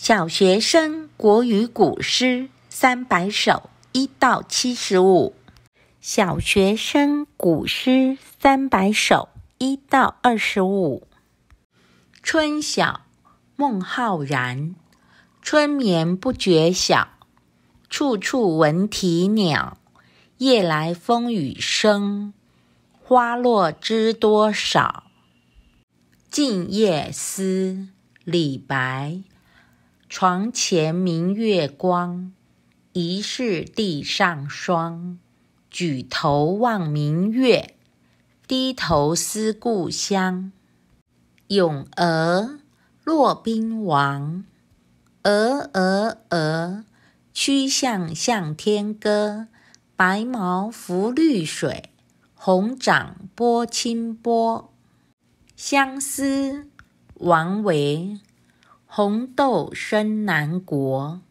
小学生国语古诗三百首一到七十五，小学生古诗三百首一到二十五。《春晓》孟浩然：春眠不觉晓，处处闻啼鸟。夜来风雨声，花落知多少。《静夜思》李白。床前明月光，疑是地上霜。举头望明月，低头思故乡。《咏鹅》骆宾王，鹅，鹅，鹅，曲项向天歌。白毛浮绿水，红掌拨清波。《相思》王维。红豆生南国，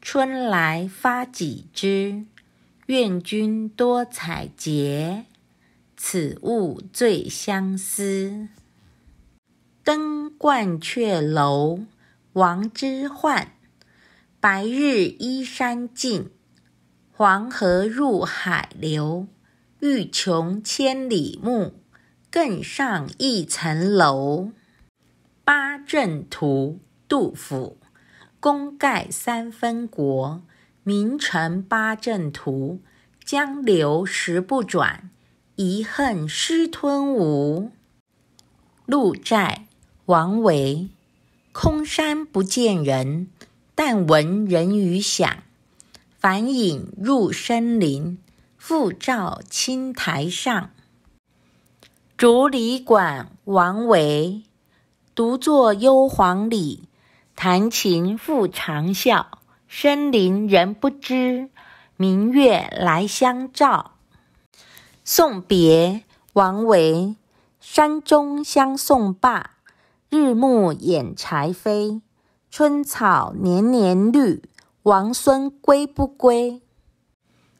春来发几枝。愿君多采撷，此物最相思。登鹳雀楼，王之涣。白日依山尽，黄河入海流。欲穷千里目，更上一层楼。八阵图。杜甫，功盖三分国，名成八阵图。江流石不转，遗恨失吞吴。鹿柴，王维。空山不见人，但闻人语响。返影入深林，复照青苔上。竹里馆，王维。独坐幽篁里。弹琴复长啸，深林人不知，明月来相照。送别，王维。山中相送罢，日暮掩柴扉。春草年年绿，王孙归不归？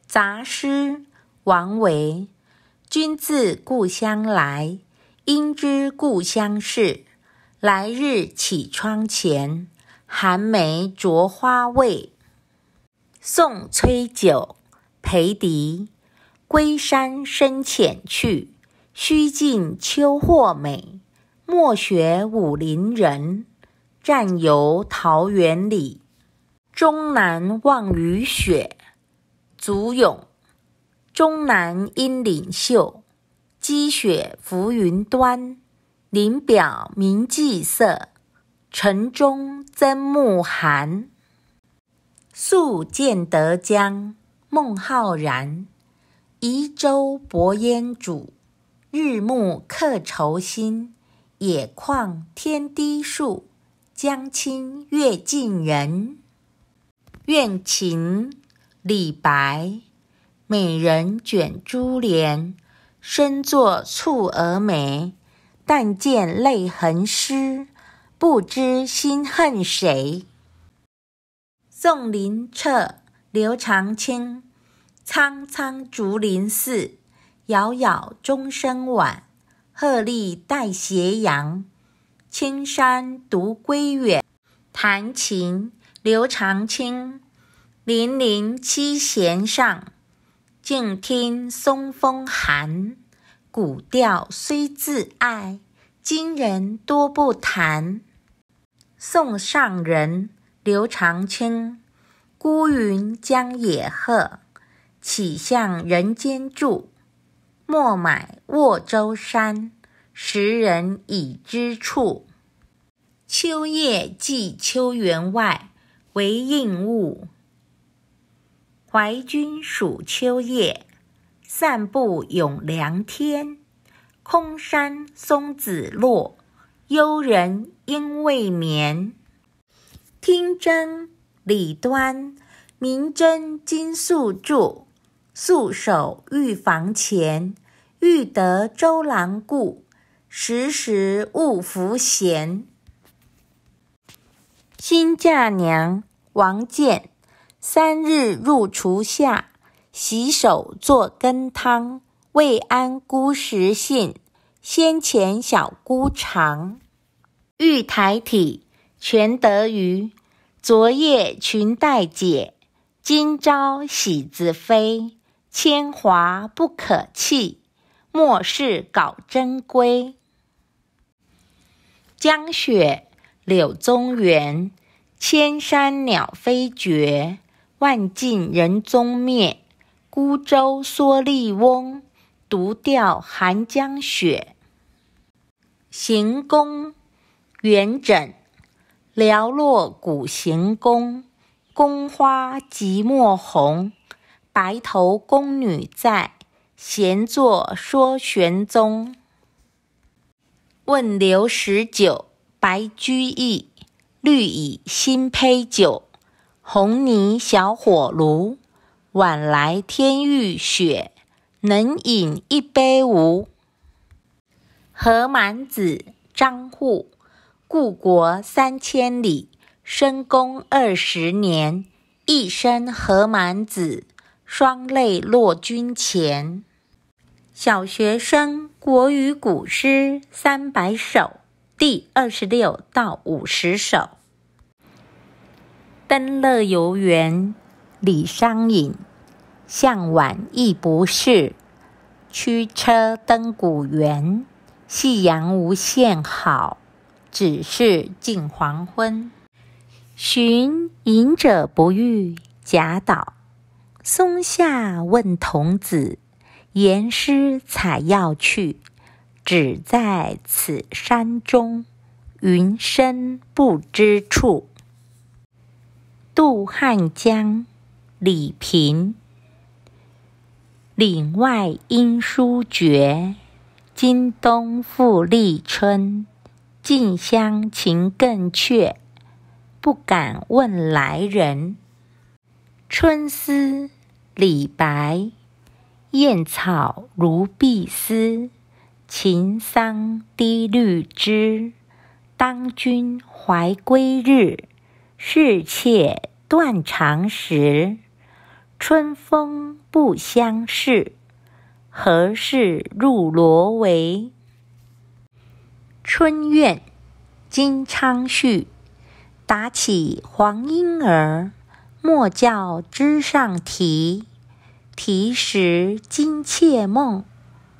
杂诗，王维。君自故乡来，应知故乡事。来日绮窗前，寒梅著花未？送崔九，裴迪，归山深浅去，须尽秋壑美。莫学武陵人，暂游桃源里。终南望雨雪，祖咏。终南阴岭秀，积雪浮云端。林表明霁色，城中增暮寒。宿建德江，孟浩然。移舟泊烟渚，日暮客愁新。野旷天低树，江清月近人。怨情，李白。美人卷珠帘，深坐蹙蛾眉。但见泪痕湿，不知心恨谁。宋林彻，刘长卿。苍苍竹林寺，杳杳钟声晚。鹤唳带斜阳，青山独归远。弹琴，刘长卿。泠泠七弦上，静听松风寒。古调虽自爱，今人多不弹。《送上人》刘长卿。孤云将野鹤，岂向人间住？莫买沃洲山，时人已知处。《秋夜寄邱员外》韦应物。怀君属秋夜。散步咏凉天，空山松子落，幽人应未眠。听筝，李端。明筝金粟柱，素手玉房前。欲得周郎顾，时时误拂弦。新嫁娘，王建。三日入厨下。洗手做羹汤，未谙姑食性。先前小姑尝。玉台体，全得于。昨夜裙带解，今朝喜子飞。铅华不可弃，莫是搞珍归。江雪，柳宗元。千山鸟飞绝，万径人踪灭。孤舟蓑笠翁，独钓寒江雪。行宫，元稹，寥落古行宫，宫花寂寞红。白头宫女在，闲坐说玄宗。问刘十九，白居易，绿蚁新醅酒，红泥小火炉。晚来天欲雪，能饮一杯无？何满子，张祜。故国三千里，深宫二十年。一声何满子，双泪落君前。小学生国语古诗三百首第二十六到五十首。登乐游原。李商隐：向晚意不适，驱车登古原。夕阳无限好，只是近黄昏。寻隐者不遇，贾岛。松下问童子，言师采药去。只在此山中，云深不知处。渡汉江。李平。岭外音书绝，经冬复历春。近乡情更怯，不敢问来人。春思，李白。燕草如碧丝，秦桑低绿枝。当君怀归日，是妾断肠时。春风不相识，何事入罗帷？春怨，金昌绪，打起黄莺儿。莫教枝上啼，啼时惊妾梦。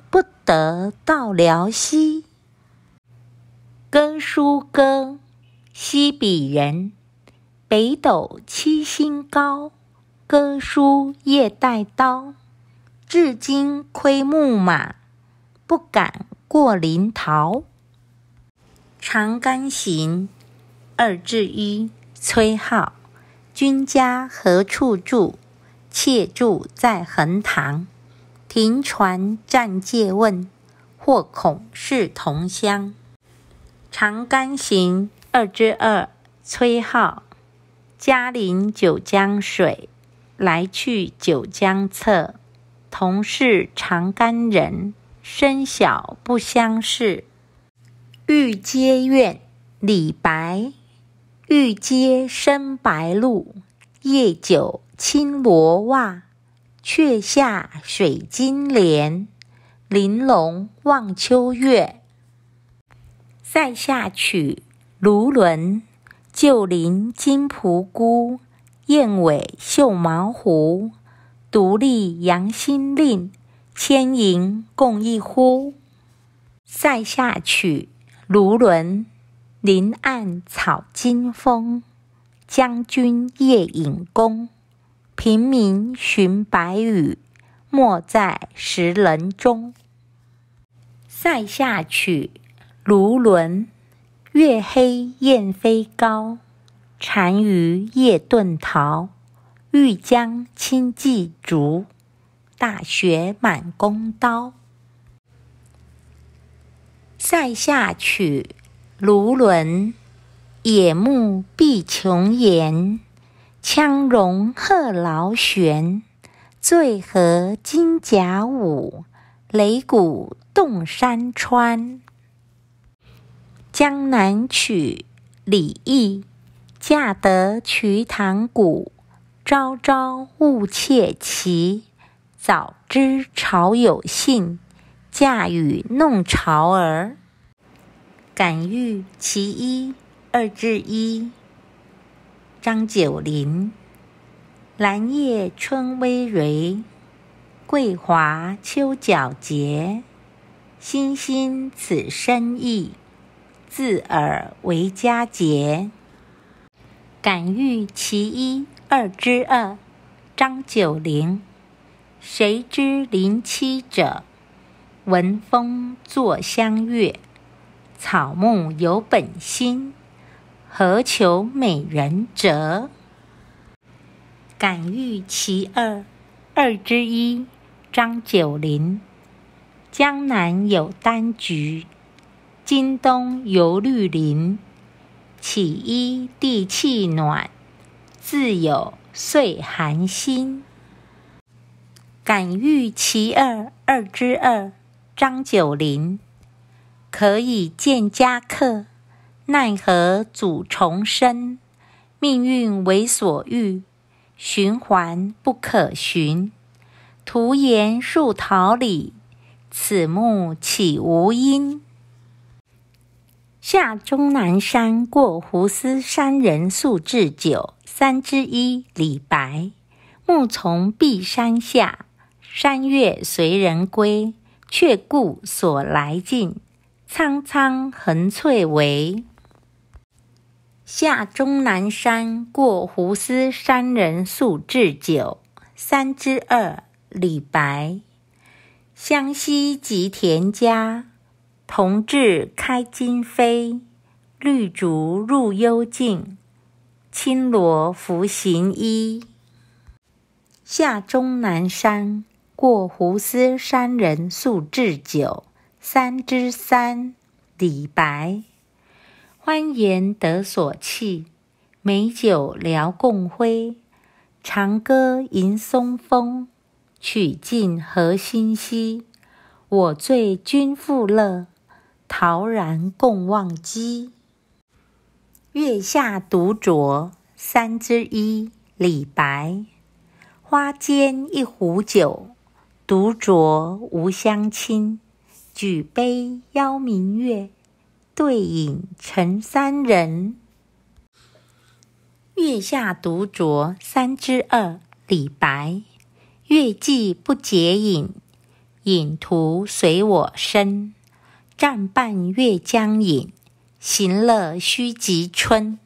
不得到辽西，更书更，西鄙人。北斗七星高。哥舒夜带刀，至今窥牧马，不敢过临洮。《长干行二之一》崔颢：君家何处住？妾住在横塘。停船暂借问，或恐是同乡。《长干行二之二》崔颢：嘉陵九江水。来去九江侧，同是长干人，生小不相识。玉阶怨，李白。玉阶生白露，夜久侵罗袜。却下水晶帘，玲珑望秋月。塞下曲，卢纶。旧林金蒲姑。燕尾绣毛狐，独立扬心令，千营共一呼。塞下曲，卢纶。林暗草惊风，将军夜引弓。平明寻白羽，没在石棱中。塞下曲，卢纶。月黑雁飞高。单于夜遁逃，欲将轻骑逐。大雪满弓刀。《塞下曲》卢纶：野木蔽琼岩，羌戎贺劳旋。醉和金甲舞，擂鼓动山川。《江南曲》李益。嫁得瞿塘古，朝朝误妾期。早知朝有信，嫁与弄潮儿。感遇其一，二至一，张九龄。兰叶春葳蕤，桂华秋皎洁。欣欣此生意，自尔为佳节。感遇其一，二之二，张九龄。谁知林栖者，闻风坐相悦。草木有本心，何求美人折？感遇其二，二之一，张九龄。江南有丹橘，经冬有绿林。其一，地气暖，自有岁寒心。敢遇其二，二之二，张九龄。可以见家客，奈何祖重生？命运为所欲，循环不可循。徒言入桃李，此木岂无阴？下终南山过斛斯山人宿置酒三之一，李白。暮从碧山下，山月随人归。却顾所来径，苍苍横翠微。下终南山过斛斯山人宿置酒三之二，李白。湘西即田家。同志开金扉，绿竹入幽径，青萝拂行衣。下终南山，过斛斯山人宿置酒。三之三，李白。欢颜得所憩，美酒聊共挥。长歌吟松风，曲尽何心兮？我醉君复乐。陶然共忘机，月下独酌三之一，李白。花间一壶酒，独酌无相亲。举杯邀明月，对影成三人。月下独酌三之二，李白。月既不解饮，影徒随我身。暂伴月将影，行乐须及春。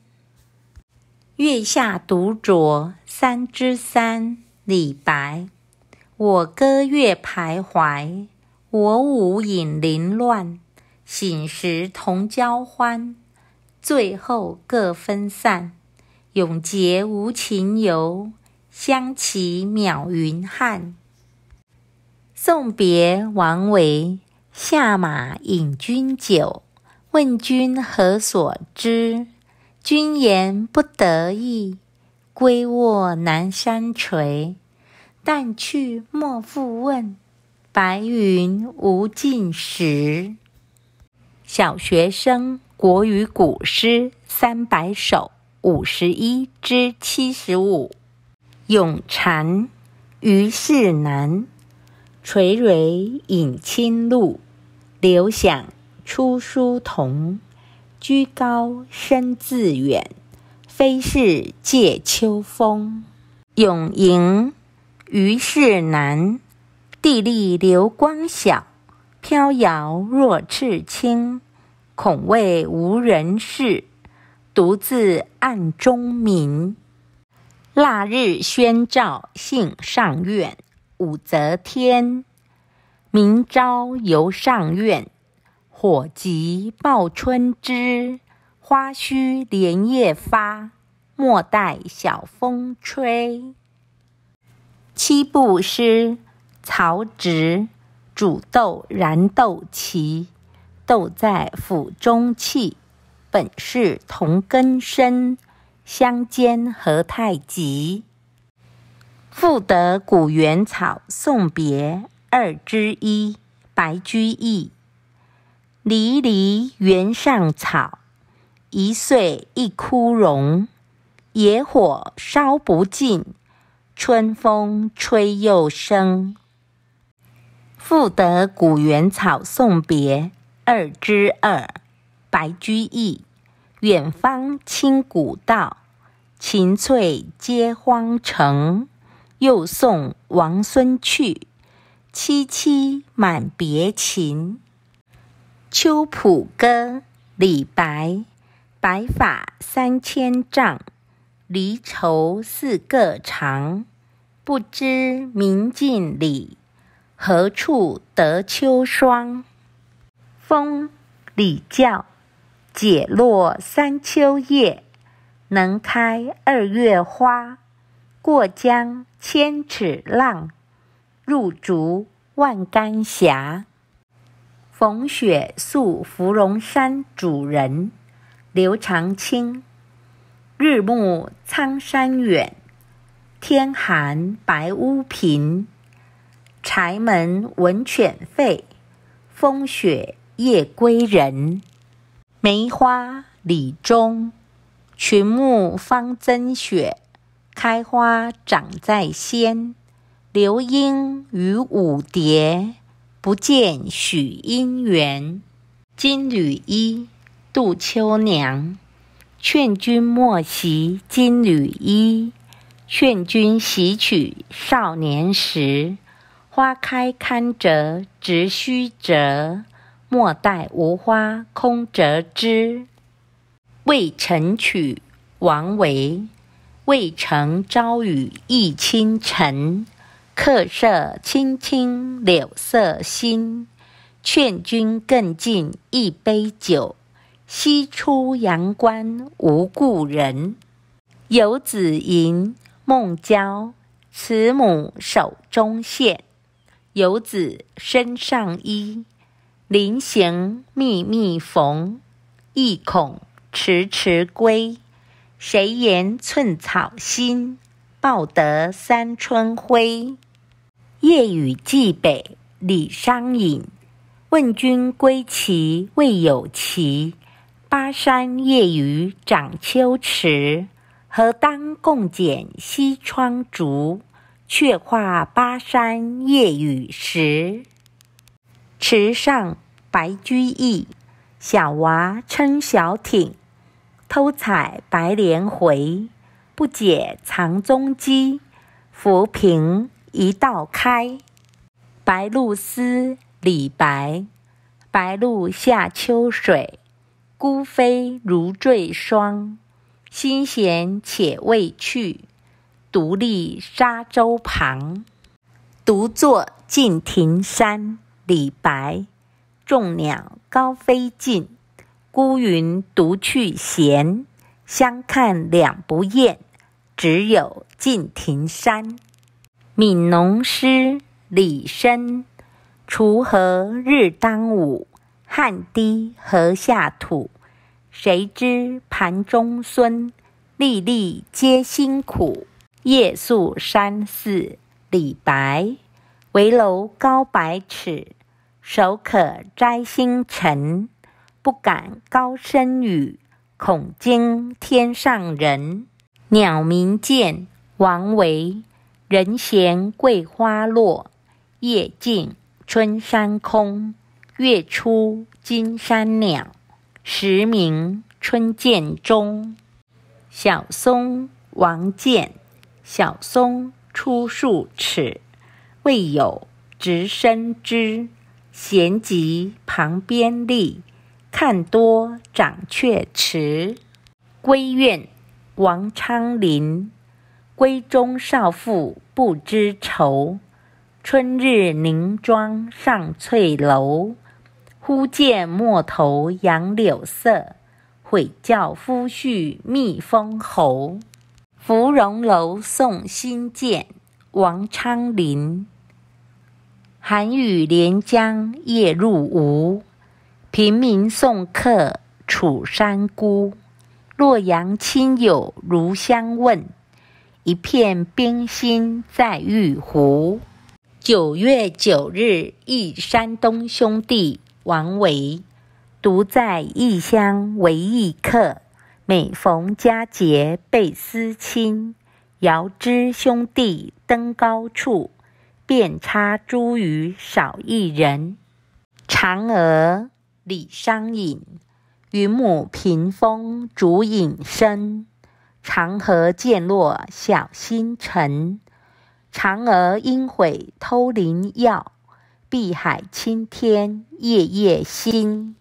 月下独酌三之三，李白。我歌月徘徊，我舞影零乱。醒时同交欢，醉后各分散。永结无情游，相期邈云汉。送别，王维。下马饮君酒，问君何所之？君言不得意，归卧南山陲。但去莫复问，白云无尽时。小学生国语古诗三百首五十一之七十五。咏蝉，虞世南。垂饮清露。刘响出书桐，居高声自远，非是藉秋风。永盈余世南，地利流光小，飘摇若赤青，恐为无人视，独自暗中明。腊日宣诏幸上苑，武则天。明朝游上苑，火急报春枝，花须连夜发，莫待晓风吹。《七步诗》曹植：煮豆燃豆萁，豆在釜中泣。本是同根生，相煎何太急。《赋得古原草送别》二之一，白居易。离离原上草，一岁一枯荣。野火烧不尽，春风吹又生。赋得古原草送别。二之二，白居易。远芳侵古道，晴翠接荒城。又送王孙去。萋萋满别情。《秋浦歌》李白。白发三千丈，离愁似个长。不知明镜里，何处得秋霜？风，李峤。解落三秋叶，能开二月花。过江千尺浪。入竹万竿斜。逢雪宿芙蓉山主人，刘长卿。日暮苍山远，天寒白屋贫。柴门闻犬吠，风雪夜归人。梅花，李中。群木方争雪，开花长在先。流莺与舞蝶，不见许姻缘。金缕衣，杜秋娘，劝君莫惜金缕衣，劝君惜取少年时。花开堪折直须折，莫待无花空折枝。《渭城曲》王维，渭城朝雨浥轻尘。客舍青青柳色新，劝君更尽一杯酒。西出阳关无故人。《游子吟》孟郊：慈母手中线，游子身上衣。临行密密缝，意恐迟迟归。谁言寸草心，报得三春晖。夜雨寄北，李商隐。问君归期未有期，巴山夜雨涨秋池。何当共剪西窗烛，却话巴山夜雨时。池上，白居易。小娃撑小艇，偷采白莲回。不解藏踪迹，浮萍。一道开，白露思李白。白露下秋水，孤飞如坠霜。心闲且未去，独立沙洲旁。独坐敬亭山，李白。众鸟高飞尽，孤云独去闲。相看两不厌，只有敬亭山。《悯农诗》李绅：锄禾日当午，汗滴禾下土。谁知盘中飧？粒粒皆辛苦。《夜宿山寺》李白：危楼高百尺，手可摘星辰。不敢高声语，恐惊天上人。《鸟鸣涧》王维。人闲桂花落，夜静春山空。月出惊山鸟，时鸣春涧中。小松，王建。小松出数尺，未有直生枝。闲集旁边立，看多长雀迟。归院王昌龄。闺中少妇不知愁，春日凝妆上翠楼。忽见陌头杨柳色，悔教夫婿觅封侯。《芙蓉楼送辛渐》王昌龄。寒雨连江夜入吴，平明送客楚山孤。洛阳亲友如相问，一片冰心在玉壶。九月九日忆山东兄弟，王维。独在异乡为异客，每逢佳节倍思亲。遥知兄弟登高处，遍插茱萸少一人。嫦娥，李商隐。云母屏风烛影深。长河渐落晓星沉，嫦娥应悔偷灵药，碧海青天夜夜心。